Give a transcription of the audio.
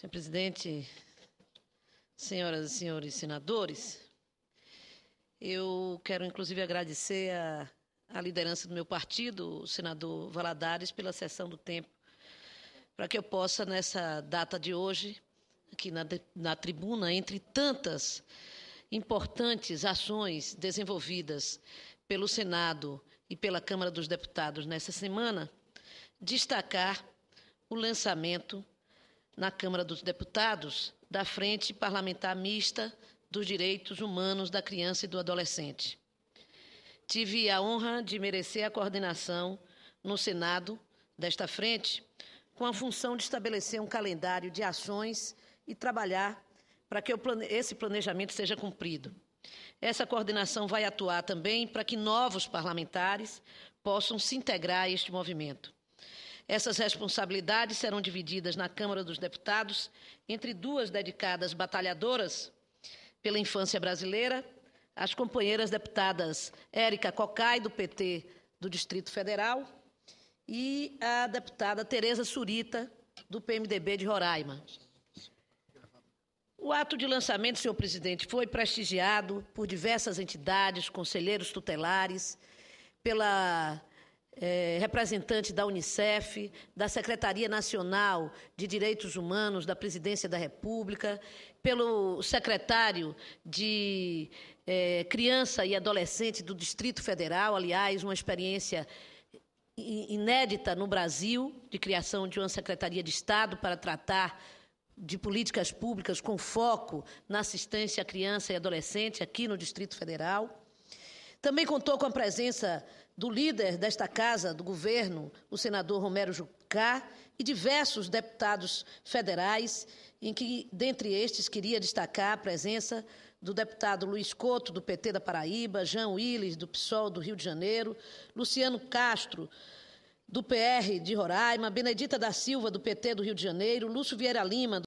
Senhor presidente, senhoras e senhores senadores, eu quero inclusive agradecer a, a liderança do meu partido, o senador Valadares, pela sessão do tempo, para que eu possa, nessa data de hoje, aqui na, na tribuna, entre tantas importantes ações desenvolvidas pelo Senado e pela Câmara dos Deputados nessa semana, destacar o lançamento na Câmara dos Deputados da Frente Parlamentar Mista dos Direitos Humanos da Criança e do Adolescente. Tive a honra de merecer a coordenação no Senado desta frente, com a função de estabelecer um calendário de ações e trabalhar para que esse planejamento seja cumprido. Essa coordenação vai atuar também para que novos parlamentares possam se integrar a este movimento. Essas responsabilidades serão divididas na Câmara dos Deputados entre duas dedicadas batalhadoras pela infância brasileira, as companheiras deputadas Érica Cocai, do PT do Distrito Federal, e a deputada Tereza Surita, do PMDB de Roraima. O ato de lançamento, senhor presidente, foi prestigiado por diversas entidades, conselheiros tutelares, pela é, representante da Unicef, da Secretaria Nacional de Direitos Humanos da Presidência da República, pelo secretário de é, Criança e Adolescente do Distrito Federal, aliás, uma experiência inédita no Brasil, de criação de uma Secretaria de Estado para tratar de políticas públicas com foco na assistência à criança e adolescente aqui no Distrito Federal também contou com a presença do líder desta casa, do governo, o senador Romero Jucá, e diversos deputados federais, em que, dentre estes, queria destacar a presença do deputado Luiz Couto, do PT da Paraíba, Jean Willis, do PSOL do Rio de Janeiro, Luciano Castro, do PR de Roraima, Benedita da Silva, do PT do Rio de Janeiro, Lúcio Vieira Lima,